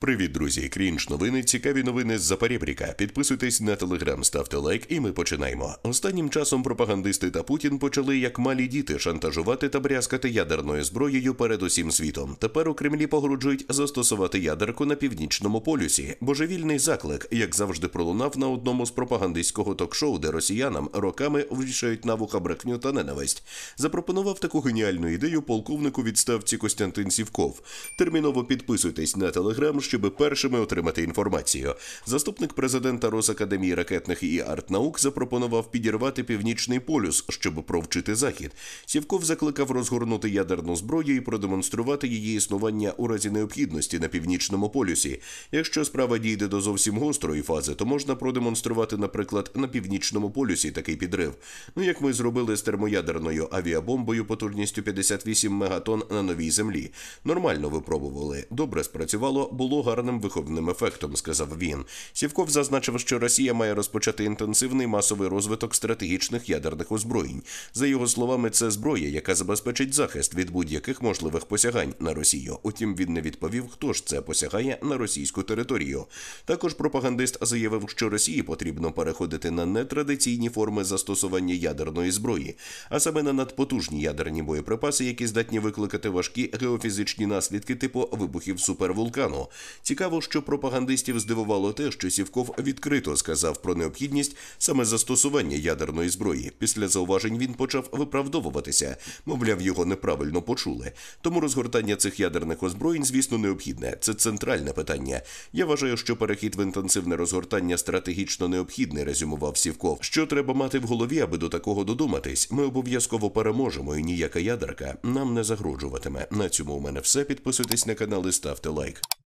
Привіт, друзі! Крінж новини, цікаві новини з Запорєбріка. Підписуйтесь на телеграм, ставте лайк, і ми починаємо. Останнім часом пропагандисти та Путін почали як малі діти шантажувати та брязкати ядерною зброєю перед усім світом. Тепер у Кремлі погрожують застосувати ядерку на північному полюсі. Божевільний заклик, як завжди, пролунав на одному з пропагандистського ток-шоу, де росіянам роками ввішають на вуха брехню та ненависть. Запропонував таку геніальну ідею полковнику відставці Костянтин Сівков. Терміново підписуйтесь на телеграм щоб першими отримати інформацію. Заступник президента Росакадемії ракетних і артнаук запропонував підірвати північний полюс, щоб провчити захід. Сівков закликав розгорнути ядерну зброю і продемонструвати її існування у разі необхідності на північному полюсі. Якщо справа дійде до зовсім гострої фази, то можна продемонструвати, наприклад, на північному полюсі такий підрив. Ну як ми зробили з термоядерною авіабомбою потужністю 58 мегатон на новій землі. Нормально випробували. Добре спрацювало було було гарним виховним ефектом, сказав він. Сівков зазначив, що Росія має розпочати інтенсивний масовий розвиток стратегічних ядерних озброєнь. За його словами, це зброя, яка забезпечить захист від будь-яких можливих посягань на Росію. Утім, він не відповів, хто ж це посягає на російську територію. Також пропагандист заявив, що Росії потрібно переходити на нетрадиційні форми застосування ядерної зброї, а саме на надпотужні ядерні боєприпаси, які здатні викликати важкі геофізичні наслідки типу вибухів супервулкану, Цікаво, що пропагандистів здивувало те, що Сівков відкрито сказав про необхідність саме застосування ядерної зброї. Після зауважень він почав виправдовуватися, мовляв, його неправильно почули. Тому розгортання цих ядерних озброєнь, звісно, необхідне. Це центральне питання. Я вважаю, що перехід в інтенсивне розгортання стратегічно необхідний, резюмував Сівков. Що треба мати в голові, аби до такого додуматись? Ми обов'язково переможемо, і ніяка ядерка нам не загрожуватиме. На цьому у мене все. Підписуйтесь на канал і ставте лайк.